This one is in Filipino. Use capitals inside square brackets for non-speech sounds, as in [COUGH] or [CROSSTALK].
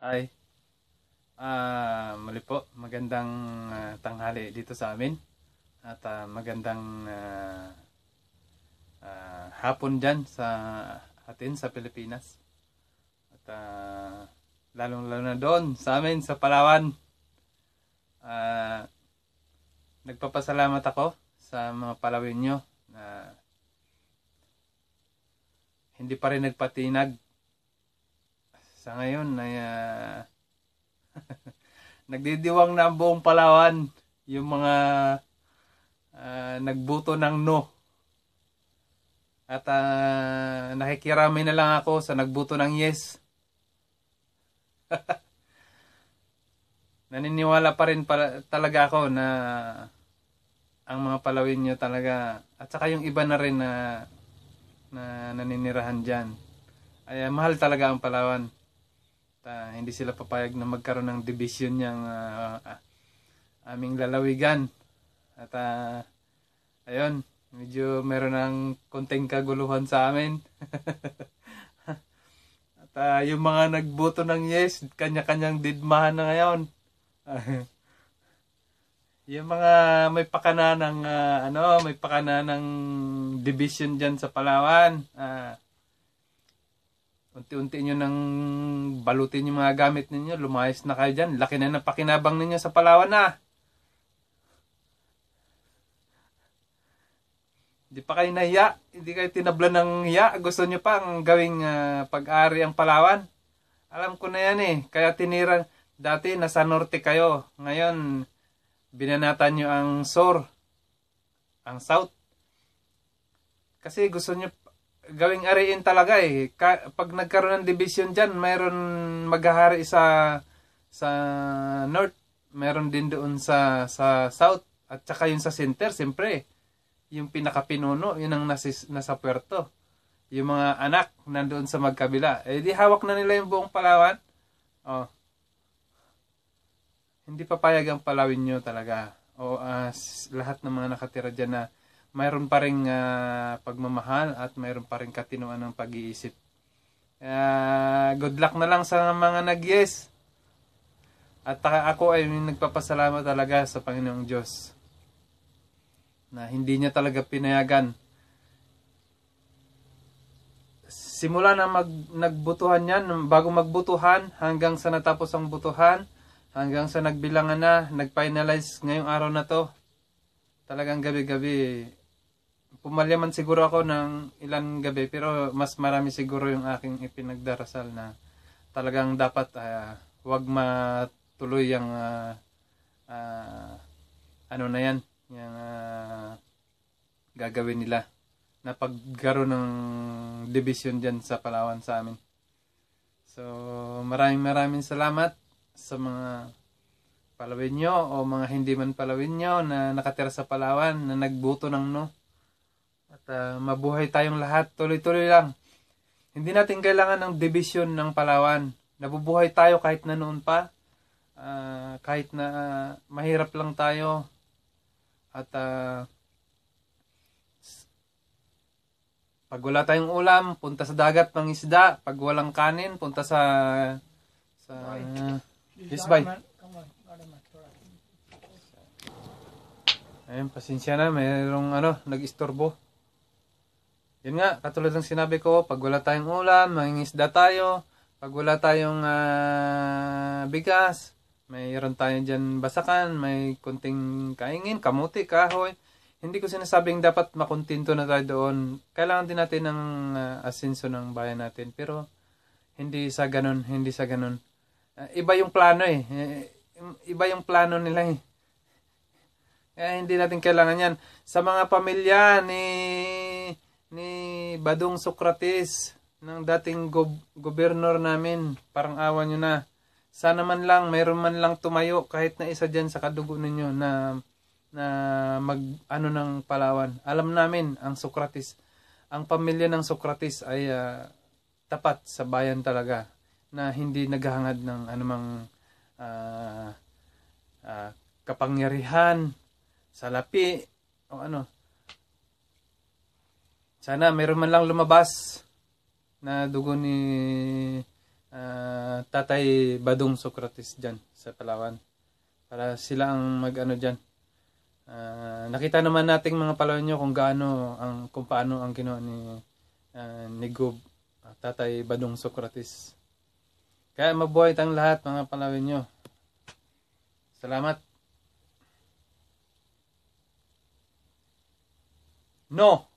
Hi. Ah, uh, muli po. Magandang uh, tanghali dito sa amin. At uh, magandang uh, uh, hapon dyan sa atin sa Pilipinas. At uh, lalong-lalo na doon sa amin sa Palawan. Uh, nagpapasalamat ako sa mga Palawin nyo na hindi pa rin nagpatinag sa ngayon na uh, ah, [LAUGHS] nagdidiwang na ang buong Palawan yung mga uh, nagbuto ng no. At uh, nakikirami na lang ako sa nagbuto ng yes. [LAUGHS] Naniniwala pa rin pala, talaga ako na ang mga Palawinyo talaga at saka yung iba na rin na, na naninirahan dyan. Ay, mahal talaga ang Palawan uh, hindi sila papayag na magkaroon ng division ng uh, ah, uh, ah, aming lalawigan. At uh, ayun, medyo meron ng konting kaguluhan sa amin. [LAUGHS] At uh, yung mga nagboto ng yes, kanya-kanyang didmahan na ngayon. [LAUGHS] yung mga may pakana ng uh, ano, may pakana ng division diyan sa Palawan. Uh, Unti-unti nyo nang balutin yung mga gamit ninyo. Lumayas na kayo dyan. Laki na ng pakinabang ninyo sa Palawan na. Ah. Hindi pa kayo nahiya. Hindi kayo tinabla ng hiya. Gusto nyo pa ang gawing uh, pag-ari ang Palawan. Alam ko na yan eh. Kaya tinira. Dati nasa norte kayo. Ngayon, binanatan nyo ang sur. Ang south. Kasi gusto nyo gawing ariin talaga eh. Ka, pag nagkaroon ng division diyan, mayroon maghahari sa sa north, mayroon din doon sa sa south at saka yung sa center, siyempre. Eh. Yung pinakapinuno, yun ang nasa, nasa puerto. Yung mga anak nandoon sa magkabila. Eh di hawak na nila yung buong Palawan. Oh. Hindi papayag ang Palawin nyo talaga. O uh, lahat ng mga nakatira diyan na mayroon pa rin uh, ah, pagmamahal at mayroon pa rin katinuan ng pag-iisip. Uh, good luck na lang sa mga nag-yes. At ako ay nagpapasalamat talaga sa Panginoong Diyos na hindi niya talaga pinayagan. Simula na mag, nagbutuhan niyan, bago magbutuhan, hanggang sa natapos ang butuhan, hanggang sa nagbilangan na, nagfinalize ngayong araw na to, talagang gabi-gabi pumalyaman siguro ako ng ilang gabi pero mas marami siguro yung aking ipinagdarasal na talagang dapat uh, ah, wag matuloy ang uh, uh, ano na yan yung uh, gagawin nila na paggaro ng division dyan sa Palawan sa amin. So, maraming maraming salamat sa mga Palawin nyo o mga hindi man Palawin nyo na nakatira sa Palawan na nagbuto ng no Ah, mabuhay tayong lahat. Tuloy-tuloy lang. Hindi natin kailangan ng division ng Palawan. Nabubuhay tayo kahit na noon pa. Uh, kahit na uh, mahirap lang tayo. At uh, pag wala tayong ulam, punta sa dagat ng isda. Pag walang kanin, punta sa... sa uh, yes, bye. Ayun, pasensya na. Mayroong ano, nag-istorbo yun nga, katulad ng sinabi ko, pag wala tayong ulam, mangingisda tayo. Pag wala tayong uh, bigas, mayroon tayong dyan basakan, may kunting kaingin, kamuti, kahoy. Hindi ko sinasabing dapat makuntinto na tayo doon. Kailangan din natin ng uh, asinso ng bayan natin. Pero, hindi sa ganun, hindi sa ganun. Uh, iba yung plano eh. eh iba yung plano nila eh. Kaya hindi natin kailangan yan. Sa mga pamilya ni eh, Badong Socrates ng dating gob- gobernador namin. Parang awa nyo na. Sana man lang, mayroon man lang tumayo kahit na isa dyan sa kadugo ninyo na, na mag ano ng Palawan. Alam namin ang Socrates. Ang pamilya ng Socrates ay uh, tapat sa bayan talaga na hindi naghahangad ng anumang uh, uh, kapangyarihan, salapi, o ano. Sana meron man lang lumabas na dugo ni uh, Tatay Badong Socrates dyan sa Palawan. Para sila ang mag-ano dyan. Uh, nakita naman nating mga Palawan nyo kung gaano ang kung paano ang ginawa ni uh, ni Gob, Tatay Badong Socrates. Kaya mabuhay tayong lahat mga Palawan nyo. Salamat. No.